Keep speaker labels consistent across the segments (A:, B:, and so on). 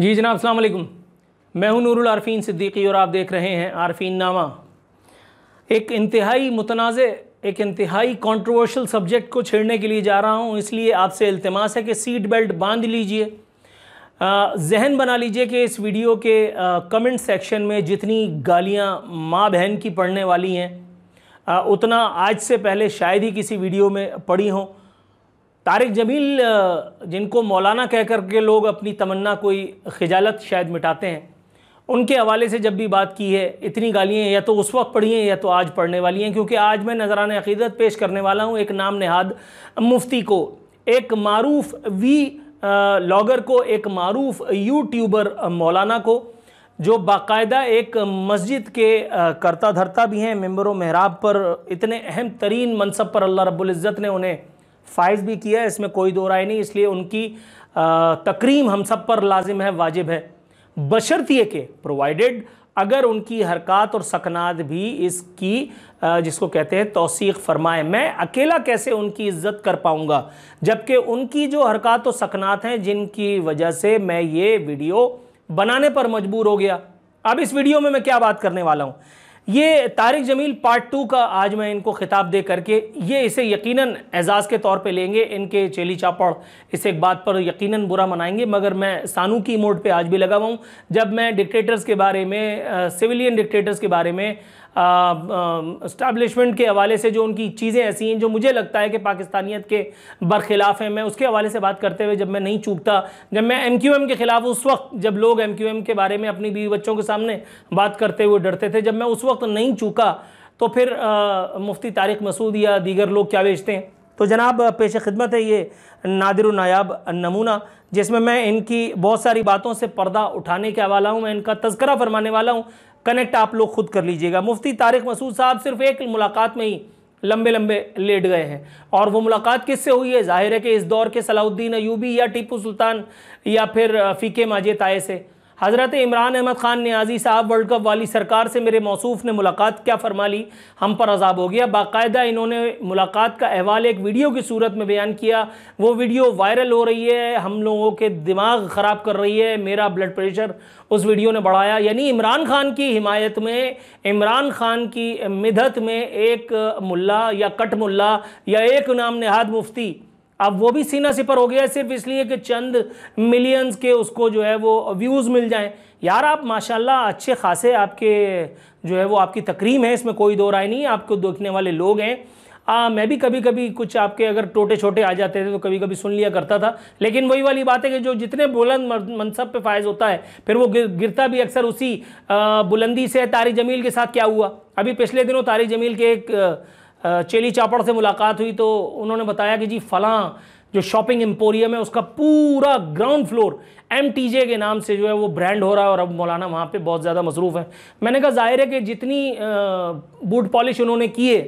A: जी जनाब अलैक्म मैं हूं नूरुल आरफीन सिद्दीकी और आप देख रहे हैं आरफीन नामा एक इंतहाई मुतनाज़ एक इंतहाई कंट्रोवर्शियल सब्जेक्ट को छेड़ने के लिए जा रहा हूं इसलिए आपसे अल्तमास है कि सीट बेल्ट बांध लीजिए जहन बना लीजिए कि इस वीडियो के कमेंट सेक्शन में जितनी गालियाँ माँ बहन की पढ़ने वाली हैं उतना आज से पहले शायद ही किसी वीडियो में पड़ी हों तारिक जमील जिनको मौलाना कह कर के लोग अपनी तमन्ना कोई खजालत शायद मिटाते हैं उनके हवाले से जब भी बात की है इतनी गालियाँ या तो उस वक्त पढ़ी हैं या तो आज पढ़ने वाली हैं क्योंकि आज मैं नजरान अकीदत पेश करने वाला हूँ एक नाम नहाद मुफ्ती को एक मरूफ वी लॉगर को एक मरूफ यूट्यूबर मौलाना को जो बाकायदा एक मस्जिद के करता धरता भी हैं मेम्बर महराब पर इतने अहम तरीन मनसब पर अल्लाह रब्ज़त ने उन्हें फाइज भी किया है इसमें कोई दो राय नहीं इसलिए उनकी तकरीम हम सब पर लाजिम है वाजिब है बशर्तिए के प्रोवाइडेड अगर उनकी हरकत और सकनात भी इसकी जिसको कहते हैं तोसीक फरमाए मैं अकेला कैसे उनकी इज्जत कर पाऊँगा जबकि उनकी जो हरकत और सकनात हैं जिनकी वजह से मैं ये वीडियो बनाने पर मजबूर हो गया अब इस वीडियो में मैं क्या बात करने वाला हूँ ये तारिक जमील पार्ट टू का आज मैं इनको खिताब दे करके ये इसे यकीनन एजाज़ के तौर पे लेंगे इनके चेली चापड़ इस एक बात पर यकीनन बुरा मनाएंगे मगर मैं सानू की मोड पे आज भी लगा हुआ हूँ जब मैं डिक्टेटर्स के बारे में सिविलियन डिक्टेटर्स के बारे में इस्टबलिशमेंट के हवाले से जो उनकी चीज़ें ऐसी हैं जो मुझे लगता है कि पाकिस्तानियत के बरखिलाफ़ हैं मैं उसके हवाले से बात करते हुए जब मैं नहीं चूकता जब मैं एम क्यू एम के ख़िलाफ़ उस वक्त जब लोग एम क्यू एम के बारे में अपनी बीवी बच्चों के सामने बात करते हुए डरते थे जब मैं उस वक्त नहीं चूका तो फिर आ, मुफ्ती तारिक मसूद या दीगर लोग क्या बेचते हैं तो जनाब पेश खिदमत है ये नादिर नायाब नमूना जिसमें मैं इनकी बहुत सारी बातों से पर्दा उठाने के हवाला हूँ मैं इनका तस्करा फरमाने वाला हूँ कनेक्ट आप लोग खुद कर लीजिएगा मुफ्ती तारिक मसूद साहब सिर्फ एक मुलाकात में ही लंबे लंबे लेट गए हैं और वो मुलाकात किससे हुई है जाहिर है कि इस दौर के सलाउद्दीन अयूबी या टीपू सुल्तान या फिर फीके माजे ताए से हज़रत इमरान अहमद ख़ान न्याजी साहब वर्ल्ड कप वाली सरकार से मेरे मौसूफ ने मुलाकात क्या फरमा ली हम पर अजाब हो गया बाकायदा इन्होंने मुलाकात का अहवाल एक वीडियो की सूरत में बयान किया वो वीडियो वायरल हो रही है हम लोगों के दिमाग ख़राब कर रही है मेरा ब्लड प्रेशर उस वीडियो ने बढ़ाया यानी इमरान खान की हिमायत में इमरान खान की मिधत में एक मुल्ला या कट मुल्ला या एक नाम नेहाद मुफ्ती अब वो भी सीना सिपर हो गया है सिर्फ इसलिए कि चंद मिलियंस के उसको जो है वो व्यूज़ मिल जाएं यार आप माशाल्लाह अच्छे खासे आपके जो है वो आपकी तकरीम है इसमें कोई दो राय नहीं आपको देखने वाले लोग हैं आ, मैं भी कभी कभी कुछ आपके अगर टोटे छोटे आ जाते थे तो कभी कभी सुन लिया करता था लेकिन वही वाली बात है कि जो जितने बुलंद मनसब पे फायज होता है फिर वो गिरता भी अक्सर उसी आ, बुलंदी से तारी जमील के साथ क्या हुआ अभी पिछले दिनों तारी जमील के एक चेली चापड़ से मुलाकात हुई तो उन्होंने बताया कि जी फलां जो शॉपिंग एम्पोरियम है उसका पूरा ग्राउंड फ्लोर एम के नाम से जो है वो ब्रांड हो रहा है और अब मौलाना वहाँ पे बहुत ज़्यादा मसरूफ़ है मैंने कहा जाहिर है कि जितनी बूट पॉलिश उन्होंने किए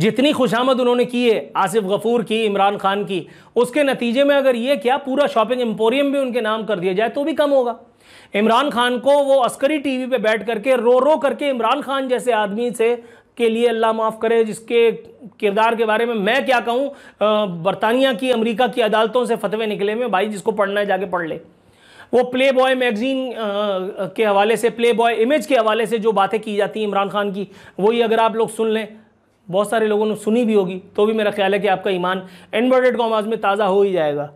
A: जितनी खुशामद उन्होंने की है आसिफ गफूर की इमरान खान की उसके नतीजे में अगर ये क्या पूरा शॉपिंग एम्पोरियम भी उनके नाम कर दिया जाए तो भी कम होगा इमरान खान को वो अस्करी टीवी पे बैठ करके रो रो करके इमरान खान जैसे आदमी से के लिए अल्लाह माफ़ करे जिसके किरदार के बारे में मैं क्या कहूँ बरतानिया की अमेरिका की अदालतों से फतवे निकले में भाई जिसको पढ़ना है जाके पढ़ ले वो प्ले बॉय मैगजीन के हवाले से प्ले बॉय इमेज के हवाले से जो बातें की जाती हैं इमरान खान की वही अगर आप लोग सुन लें बहुत सारे लोगों ने सुनी भी होगी तो भी मेरा ख्याल है कि आपका ईमान इन्वर्टेड कॉमाज में ताज़ा हो ही जाएगा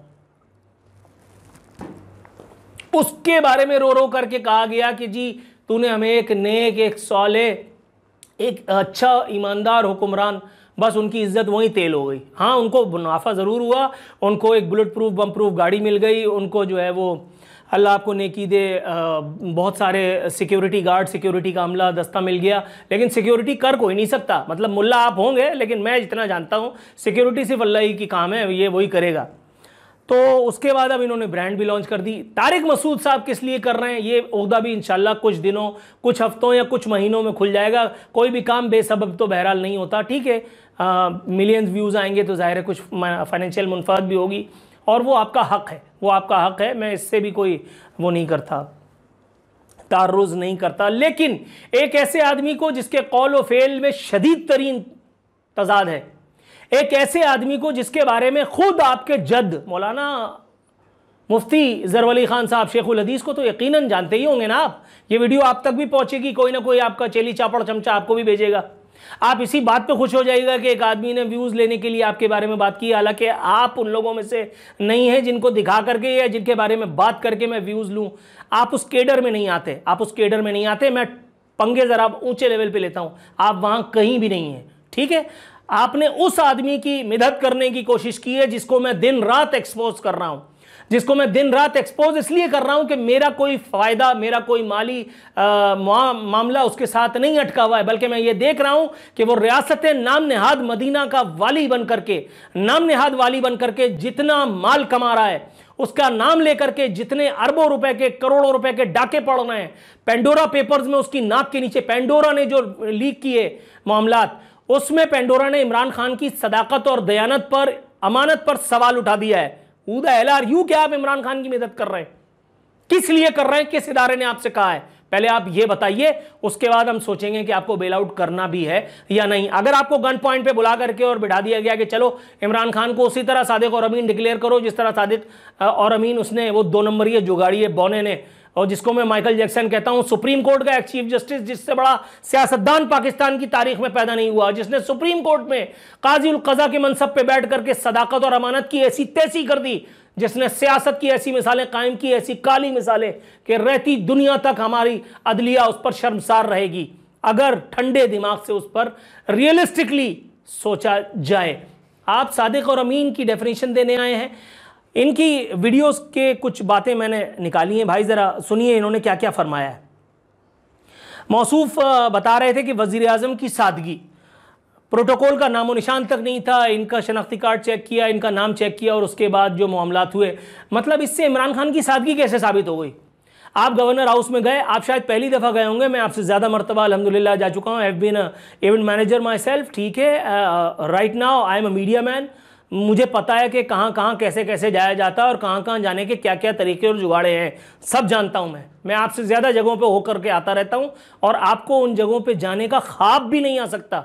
A: उसके बारे में रो रो करके कहा गया कि जी तूने हमें एक नेक एक सौले एक अच्छा ईमानदार हुक्मरान बस उनकी इज्जत वहीं तेल हो गई हाँ उनको मुनाफा ज़रूर हुआ उनको एक बुलेट प्रूफ बम प्रूफ गाड़ी मिल गई उनको जो है वो अल्लाह आपको नेकी दे बहुत सारे सिक्योरिटी गार्ड सिक्योरिटी का अमला दस्ता मिल गया लेकिन सिक्योरिटी कर कोई नहीं सकता मतलब मुल्ला आप होंगे लेकिन मैं जितना जानता हूँ सिक्योरिटी सिर्फ अल्लाह ही की काम है ये वही करेगा तो उसके बाद अब इन्होंने ब्रांड भी लॉन्च कर दी तारिक मसूद साहब किस लिए कर रहे हैं ये उहदा भी इंशाल्लाह कुछ दिनों कुछ हफ्तों या कुछ महीनों में खुल जाएगा कोई भी काम बेसब तो बहरहाल नहीं होता ठीक है मिलियंस व्यूज़ आएंगे तो ज़ाहिर है कुछ फाइनेंशियल मुनफाद भी होगी और वो आपका हक है वो आपका हक है मैं इससे भी कोई वो नहीं करता तारुज नहीं करता लेकिन एक ऐसे आदमी को जिसके कौल व फेल में शदीद तरीन तजाद है एक ऐसे आदमी को जिसके बारे में खुद आपके जद मौलाना मुफ्ती जरवली खान साहब शेखुल हदीस को तो यकीनन जानते ही होंगे ना आप ये वीडियो आप तक भी पहुंचेगी कोई ना कोई आपका चेली चापड़ चमचा आपको भी भेजेगा आप इसी बात पे खुश हो जाएगा कि एक आदमी ने व्यूज़ लेने के लिए आपके बारे में बात की हालांकि आप उन लोगों में से नहीं है जिनको दिखा करके या जिनके बारे में बात करके मैं व्यूज़ लूँ आप उस केडर में नहीं आते आप उस केडर में नहीं आते मैं पंगे ज़रा ऊंचे लेवल पे लेता हूँ आप वहां कहीं भी नहीं है ठीक है आपने उस आदमी की मिदत करने की कोशिश की है जिसको मैं दिन रात एक्सपोज कर रहा हूं जिसको मैं दिन रात एक्सपोज इसलिए कर रहा हूं कि मेरा कोई फायदा मेरा कोई माली आ, मामला उसके साथ नहीं अटका हुआ है बल्कि मैं ये देख रहा हूं कि वो रियासत नाम नहाद मदीना का वाली बन करके नाम नहाद वाली बन करके जितना माल कमा रहा है उसका नाम लेकर के जितने अरबों रुपए के करोड़ों रुपए के डाके पड़ रहे हैं पेंडोरा पेपर्स में उसकी नाक के नीचे पेंडोरा ने जो लीक किए मामला उसमें पेंडोरा ने इमरान खान की सदाकत और दयानत पर अमानत पर सवाल उठा दिया है उदा एल आर यू क्या आप इमरान खान की मदद कर रहे हैं किस लिए कर रहे हैं किस इदारे ने आपसे कहा है पहले आप ये बताइए उसके बाद हम सोचेंगे कि आपको बेल आउट करना भी है या नहीं अगर आपको गन पॉइंट पे बुला करके और बिठा दिया गया कि चलो इमरान खान को उसी तरह सादिक और अमीन डिक्लेयर करो जिस तरह सादिक और अमीन उसने वो दो नंबरीय है बौने ने और जिसको मैं माइकल जैक्सन कहता हूं सुप्रीम कोर्ट का एक चीफ जस्टिस जिससे बड़ा सियासतदान पाकिस्तान की तारीख में पैदा नहीं हुआ जिसने सुप्रीम कोर्ट में काजी कजा के मनसब पर बैठ करके सदाकत और अमानत की ऐसी तैसी कर दी जिसने सियासत की ऐसी मिसालें कायम की ऐसी काली मिसालें कि रहती दुनिया तक हमारी अदलिया उस पर शर्मसार रहेगी अगर ठंडे दिमाग से उस पर रियलिस्टिकली सोचा जाए आप सादिक और अमीन की डेफिनेशन देने आए हैं इनकी वीडियोस के कुछ बातें मैंने निकाली हैं भाई ज़रा सुनिए इन्होंने क्या क्या फरमाया है मौसूफ बता रहे थे कि वज़ी अजम की सादगी प्रोटोकॉल का नामो निशान तक नहीं था इनका शनाख्ती कार्ड चेक किया इनका नाम चेक किया और उसके बाद जो मामला हुए मतलब इससे इमरान खान की सादगी कैसे साबित हो गई आप गवर्नर हाउस में गए आप शायद पहली दफ़ा गए होंगे मैं आपसे ज़्यादा मरतबा अलहमदिल्ला जा चुका हूँ have been event manager myself ठीक है right now I am a media man मुझे पता है कि कहाँ कहाँ कैसे कैसे जाया जाता है और कहाँ कहाँ जाने के क्या क्या तरीके और जुगाड़े हैं सब जानता हूँ मैं मैं आपसे ज़्यादा जगहों पर होकर के आता रहता हूँ और आपको उन जगहों पर जाने का ख्वाब भी नहीं आ सकता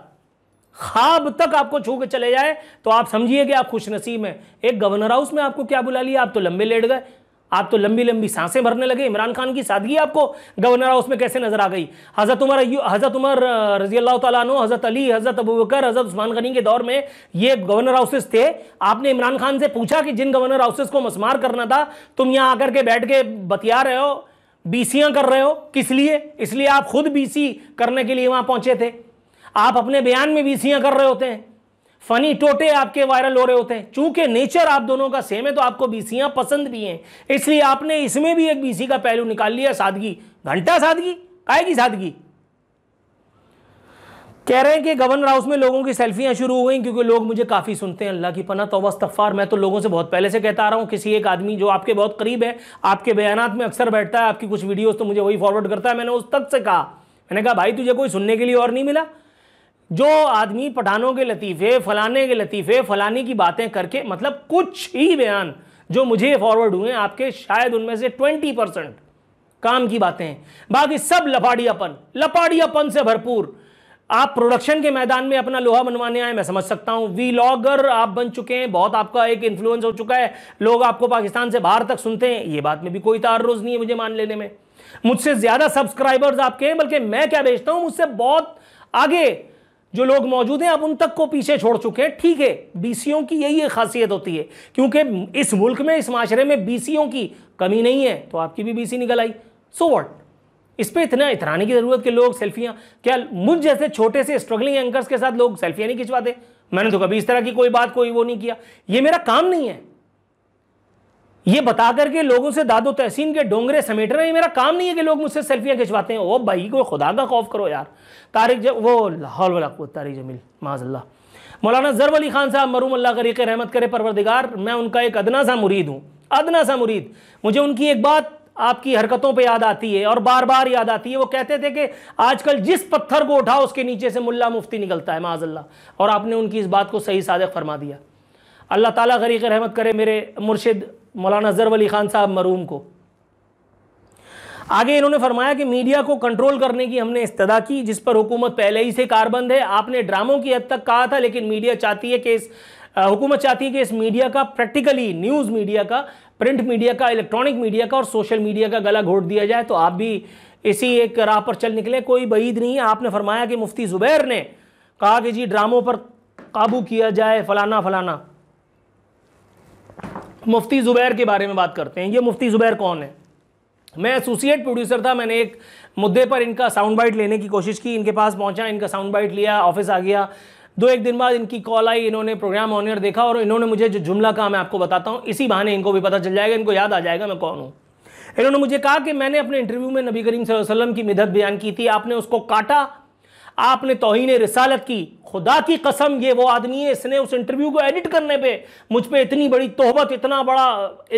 A: ख्वाब तक आपको छू के चले जाए तो आप समझिए कि आप खुश नसीब हैं एक गवर्नर हाउस में आपको क्या बुला लिया आप तो लंबे लेट गए आप तो लंबी लंबी सांसें भरने लगे इमरान खान की सादगी आपको गवर्नर हाउस में कैसे नजर आ गई हजरत उमर हजरत उमर रजी अल्लाह तु हजरत अली हजरत अबूबकर हजरत उस्मान गनी के दौर में ये गवर्नर हाउसेस थे आपने इमरान खान से पूछा कि जिन गवर्नर हाउसेस को मसमार करना था तुम यहाँ आकर के बैठ के बतिया रहे हो बीसियाँ कर रहे हो किस लिए इसलिए आप खुद बीसी करने के लिए वहाँ पहुँचे थे आप अपने बयान में बीसियाँ कर रहे होते हैं फनी टोटे आपके वायरल हो रहे होते हैं चूंकि नेचर आप दोनों का सेम है तो आपको बीसियां हाँ पसंद भी हैं इसलिए आपने इसमें भी एक बीसी का पहलू निकाल लिया सादगी घंटा सादगी आएगी सादगी कह रहे हैं कि गवर्नर हाउस में लोगों की सेल्फियां शुरू हो गई क्योंकि लोग मुझे काफ़ी सुनते हैं अल्लाह की पना तो वस्तफ़ार मैं तो लोगों से बहुत पहले से कहता आ रहा हूं किसी एक आदमी जो आपके बहुत करीब है आपके बयानात में अक्सर बैठता है आपकी कुछ वीडियोस तो मुझे वही फॉरवर्ड करता है मैंने उस तक से कहा मैंने कहा भाई तुझे कोई सुनने के लिए और नहीं मिला जो आदमी पठानों के लतीफ़े फलाने के लतीफ़े फलाने की बातें करके मतलब कुछ ही बयान जो मुझे फॉरवर्ड हुए आपके शायद उनमें से ट्वेंटी परसेंट काम की बातें हैं बाकी सब लपाड़ियापन लपाड़ियापन से भरपूर आप प्रोडक्शन के मैदान में अपना लोहा बनवाने आए मैं समझ सकता हूं वीलॉगर आप बन चुके हैं बहुत आपका एक इन्फ्लुएंस हो चुका है लोग आपको पाकिस्तान से बाहर तक सुनते हैं ये बात में भी कोई तारुज नहीं है मुझे मान लेने में मुझसे ज्यादा सब्सक्राइबर्स आपके हैं बल्कि मैं क्या बेचता हूं मुझसे बहुत आगे जो लोग मौजूद हैं आप उन तक को पीछे छोड़ चुके हैं ठीक है बीसीओं की यही एक खासियत होती है क्योंकि इस मुल्क में इस माशरे में बीसीओं की कमी नहीं है तो आपकी भी बीसी निकल आई सो वॉट इस पर इतना इतराने की ज़रूरत कि लोग सेल्फियाँ क्या मुझ जैसे छोटे से स्ट्रगलिंग एंकर्स के साथ लोग सेल्फियाँ नहीं खिंचवाते मैंने तो कभी इस तरह की कोई बात कोई वो नहीं किया ये मेरा काम नहीं है ये बता करके लोगों से दादो तहसीन के डोंगरे समेट रहे मेरा काम नहीं है कि लोग मुझसे सेल्फियाँ खिंचवाते हैं ओ भाई को खुदा का खौफ करो यार तारिक जब वो लाहौल वाला तारिक जमील माजल्ला मौलाना जरब अली खान साहब मरूम अल्लाह करीक रहमत करे परवरदिगार मैं उनका एक अदना सा मुरीद हूँ अदना सा मुरीद मुझे उनकी एक बात आपकी हरकतों पे याद आती है और बार बार याद आती है वो कहते थे कि आजकल जिस पत्थर को उठाओ उसके नीचे से मुल्ला मुफ्ती निकलता है माजल्ला और आपने उनकी इस बात को सही सादक फरमा दिया अल्लाह ताला गरीक रहमत करे मेरे मुर्शिद मौलाना अजहर वली खान साहब मरूम को आगे इन्होंने फरमाया कि मीडिया को कंट्रोल करने की हमने इस्तदा की जिस पर हुकूमत पहले ही से कारबंद है आपने ड्रामों की हद तक कहा था लेकिन मीडिया चाहती है कि इस हुकूमत चाहती है कि इस मीडिया का प्रैक्टिकली न्यूज़ मीडिया का प्रिंट मीडिया का इलेक्ट्रॉनिक मीडिया का और सोशल मीडिया का गला घोट दिया जाए तो आप भी इसी एक राह पर चल निकले कोई बईद नहीं है आपने फरमाया कि मुफ्ती ज़ुबैर ने कहा कि जी ड्रामों पर काबू किया जाए फलाना फलाना मुफ्ती ज़ुबैर के बारे में बात करते हैं ये मुफ्ती ज़ुबैर कौन है मैं एसोसिएट प्रोड्यूसर था मैंने एक मुद्दे पर इनका साउंड बाइट लेने की कोशिश की इनके पास पहुंचा इनका साउंड बाइट लिया ऑफिस आ गया दो एक दिन बाद इनकी कॉल आई इन्होंने प्रोग्राम ऑनर देखा और इन्होंने मुझे जो जुमला कहा मैं आपको बताता हूँ इसी बहाने इनको भी पता चल जाएगा इनको याद आ जाएगा मैं कौन हूँ इन्होंने मुझे कहा कि मैंने अपने इंटरव्यू में नबी करीम वसल्लम की मिदत बयान की थी आपने उसको काटा आपने तोहन रसालत की खुदा की कसम ये वो आदमी है इसने उस इंटरव्यू को एडिट करने पे मुझ पर इतनी बड़ी तोहबत इतना बड़ा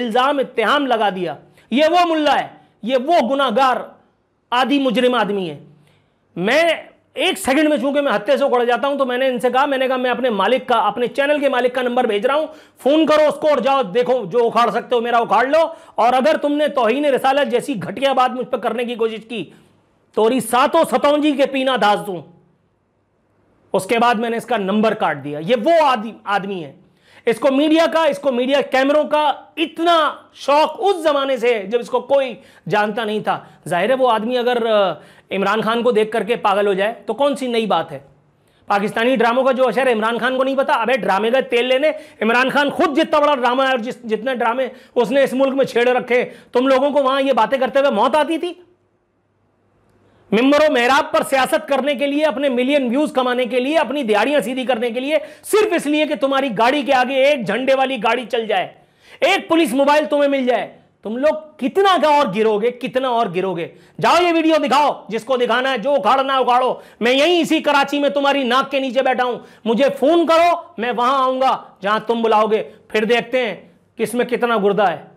A: इल्ज़ाम इतहाम लगा दिया ये वो मुल्ला है ये वो गुनागार आदि मुजरिम आदमी है मैं एक सेकंड में चूंकि मैं हत्या से उड़ जाता हूं तो मैंने इनसे कहा मैंने कहा मैं अपने मालिक का अपने चैनल के मालिक का नंबर भेज रहा हूं फोन करो उसको और जाओ देखो जो उखाड़ सकते हो मेरा उखाड़ लो और अगर तुमने तोहन रसालत जैसी घटिया बात मुझ पर करने की कोशिश की तोरी सातों सतौजी के पीना दास दूं उसके बाद मैंने इसका नंबर काट दिया ये वो आदमी है इसको मीडिया का इसको मीडिया कैमरों का इतना शौक उस जमाने से जब इसको कोई जानता नहीं था जाहिर है वो आदमी अगर इमरान खान को देख करके पागल हो जाए तो कौन सी नई बात है पाकिस्तानी ड्रामों का जो असर इमरान खान को नहीं पता अबे ड्रामे का तेल लेने इमरान खान खुद जितना बड़ा ड्रामा है और जितने ड्रामे उसने इस मुल्क में छेड़ रखे तुम लोगों को वहां ये बातें करते हुए मौत आती थी मिम्बरों मेहराब पर सियासत करने के लिए अपने मिलियन व्यूज कमाने के लिए अपनी दिहाड़ियां सीधी करने के लिए सिर्फ इसलिए कि तुम्हारी गाड़ी के आगे एक झंडे वाली गाड़ी चल जाए एक पुलिस मोबाइल तुम्हें मिल जाए तुम लोग कितना का और गिरोगे कितना और गिरोगे जाओ ये वीडियो दिखाओ जिसको दिखाना है जो उखाड़ना है उखाड़ो मैं यहीं इसी कराची में तुम्हारी नाक के नीचे बैठा हूं मुझे फोन करो मैं वहां आऊंगा जहां तुम बुलाओगे फिर देखते हैं किसमें कितना गुर्दा है